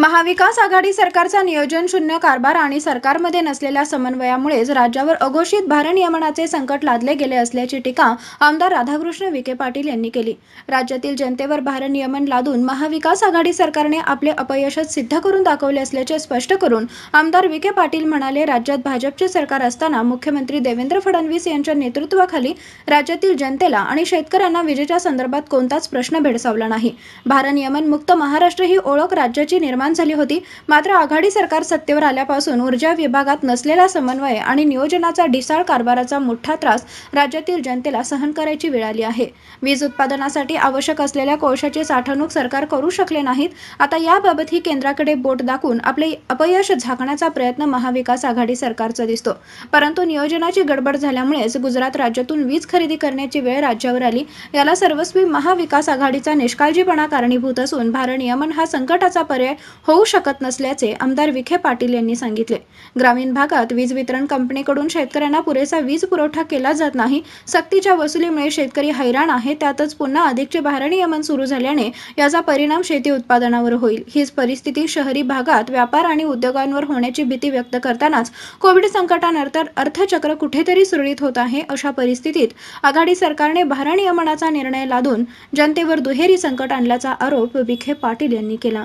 महाविकास आघाडी सरकारचा नियोजन शून्य कारभार आणि सरकारमध्ये नसलेल्या समन्वयामुळेच राज्यावर अघोषित भारनियमनाचे संकट लादले गेले असल्याची टीका आमदार राधाकृष्ण विखे पाटील यांनी केली राज्यातील जनतेवर भारनियमन लादून महाविकास आघाडी सरकारने आपले अपयश सिद्ध करून दाखवले असल्याचे स्पष्ट करून आमदार विखे पाटील म्हणाले राज्यात भाजपचे सरकार असताना मुख्यमंत्री देवेंद्र फडणवीस यांच्या नेतृत्वाखाली राज्यातील जनतेला आणि शेतकऱ्यांना विजेच्या संदर्भात कोणताच प्रश्न भेडसावला नाही भारनियमन मुक्त महाराष्ट्र ही ओळख राज्याची निर्माण निर्माण झाली होती मात्र आघाडी सरकार सत्तेवर आल्यापासून ऊर्जा विभागात नसलेला समन्वय आणि नियोजनाचा ढिसाळ कारभाराचा मोठा त्रास राज्यातील जनतेला सहन करायची वेळ आली आहे वीज उत्पादनासाठी आवश्यक असलेल्या कोळशाची साठवणूक सरकार करू शकले नाहीत आता याबाबतही केंद्राकडे बोट दाखवून आपले अपयश झाकण्याचा प्रयत्न महाविकास आघाडी सरकारचा दिसतो परंतु नियोजनाची गडबड झाल्यामुळेच गुजरात राज्यातून वीज खरेदी करण्याची वेळ राज्यावर आली याला सर्वस्वी महाविकास आघाडीचा निष्काळजीपणा कारणीभूत असून भारनियमन हा संकटाचा पर्याय होऊ शकत नसल्याचे आमदार विखे पाटील यांनी सांगितले ग्रामीण भागात वीज वितरण कंपनीकडून शेतकऱ्यांना पुरेसा वीज पुरवठा केला जात नाही सक्तीच्या वसुलीमुळे शेतकरी हैराण आहे त्यातच पुन्हा अधिकचे भारनियमन सुरू झाल्याने याचा परिणाम शेती उत्पादनावर होईल हीच परिस्थिती शहरी भागात व्यापार आणि उद्योगांवर होण्याची भीती व्यक्त करतानाच कोविड संकटानंतर अर्थचक्र कुठेतरी सुरळीत होत आहे अशा परिस्थितीत आघाडी सरकारने भारनियमनाचा निर्णय लादून जनतेवर दुहेरी संकट आणल्याचा आरोप विखे पाटील यांनी केला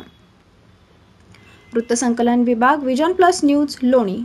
वृत्तसंकलन विभाग विजन प्लस न्यूज लोणी